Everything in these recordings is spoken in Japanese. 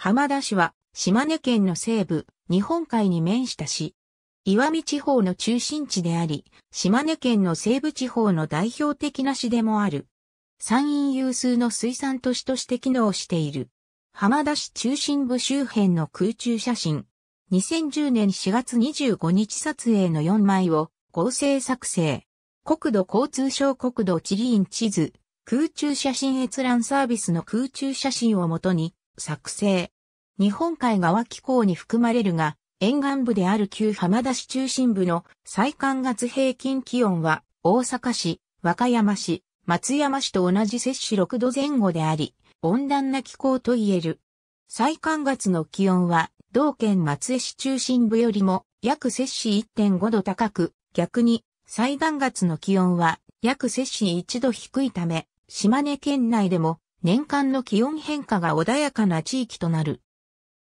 浜田市は、島根県の西部、日本海に面した市。岩見地方の中心地であり、島根県の西部地方の代表的な市でもある。山陰有数の水産都市として機能している。浜田市中心部周辺の空中写真。2010年4月25日撮影の4枚を合成作成。国土交通省国土地理院地図、空中写真閲覧サービスの空中写真をもとに、作成。日本海側気候に含まれるが、沿岸部である旧浜田市中心部の最寒月平均気温は、大阪市、和歌山市、松山市と同じ摂氏6度前後であり、温暖な気候と言える。最寒月の気温は、同県松江市中心部よりも約摂氏1.5度高く、逆に最暖月の気温は約摂氏1度低いため、島根県内でも年間の気温変化が穏やかな地域となる。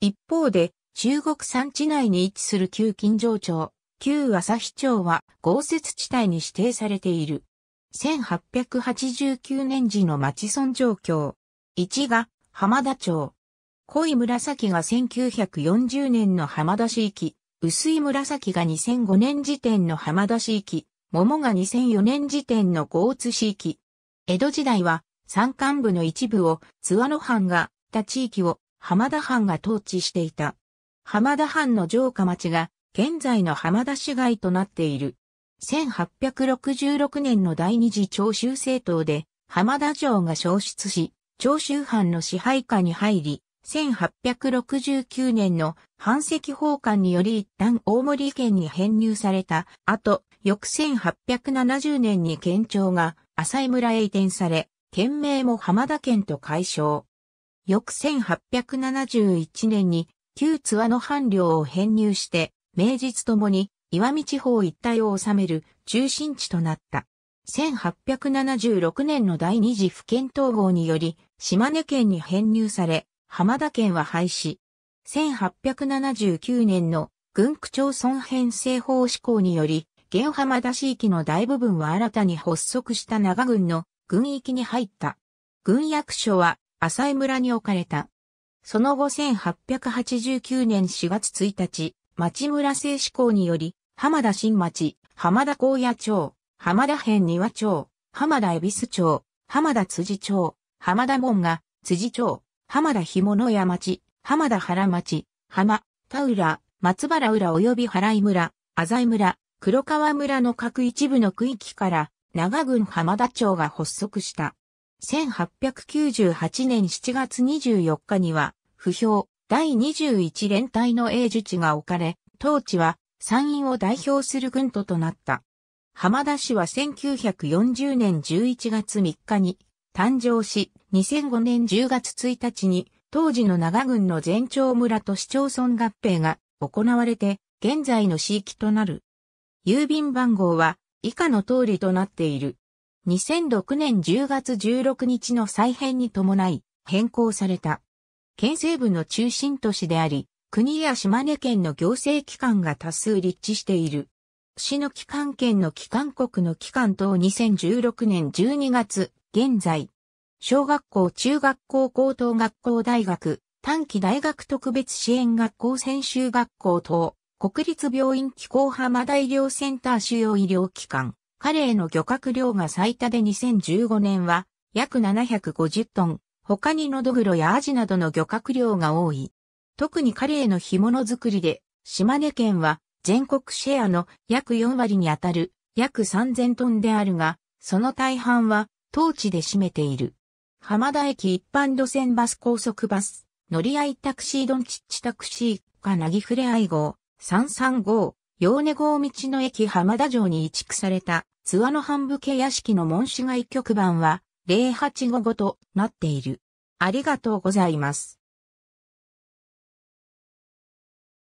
一方で、中国山地内に位置する旧金城町、旧日町は豪雪地帯に指定されている。1889年時の町村状況。1が浜田町。濃い紫が1940年の浜田市域、薄い紫が2005年時点の浜田市域、桃が2004年時点の豪津市域。江戸時代は山間部の一部を津和野藩が、た地域を浜田藩が統治していた。浜田藩の城下町が現在の浜田市街となっている。1866年の第二次長州政党で浜田城が消失し、長州藩の支配下に入り、1869年の藩籍奉還により一旦大森県に編入された後、翌1870年に県庁が浅井村へ移転され、県名も浜田県と解消。翌1871年に旧津和の藩領を編入して、名実ともに岩見地方一帯を治める中心地となった。1876年の第二次府県統合により、島根県に編入され、浜田県は廃止。1879年の軍区町村編成法施行により、現浜田市域の大部分は新たに発足した長軍の軍域に入った。軍役所は浅井村に置かれた。その後1889年4月1日、町村制志向により、浜田新町、浜田高野町、浜田辺庭町、浜田恵比寿町、浜田辻町、浜田門が、辻町、浜田干物屋町、浜田原町、浜、田浦、松原浦及び原井村、浅井村、黒川村の各一部の区域から、長郡浜田町が発足した。1898年7月24日には、不評第21連隊の英樹地が置かれ、当地は山陰を代表する軍都となった。浜田市は1940年11月3日に誕生し、2005年10月1日に当時の長郡の全町村と市町村合併が行われて、現在の市域となる。郵便番号は以下の通りとなっている。2006年10月16日の再編に伴い変更された。県西部の中心都市であり、国や島根県の行政機関が多数立地している。市の機関県の機関国の機関等2016年12月、現在。小学校、中学校、高等学校、大学、短期大学特別支援学校、専修学校等。国立病院機構浜大医療センター主要医療機関、カレーの漁獲量が最多で2015年は約750トン、他にノドグロやアジなどの漁獲量が多い。特にカレーの干物作りで、島根県は全国シェアの約4割にあたる約3000トンであるが、その大半は当地で占めている。浜田駅一般路線バス高速バス、乗り合いタクシードンチッチタクシーかなぎふれ愛号、335、ヨーネ号道の駅浜田城に移築された、津和の半武家屋敷の門市外局番は、0855となっている。ありがとうございます。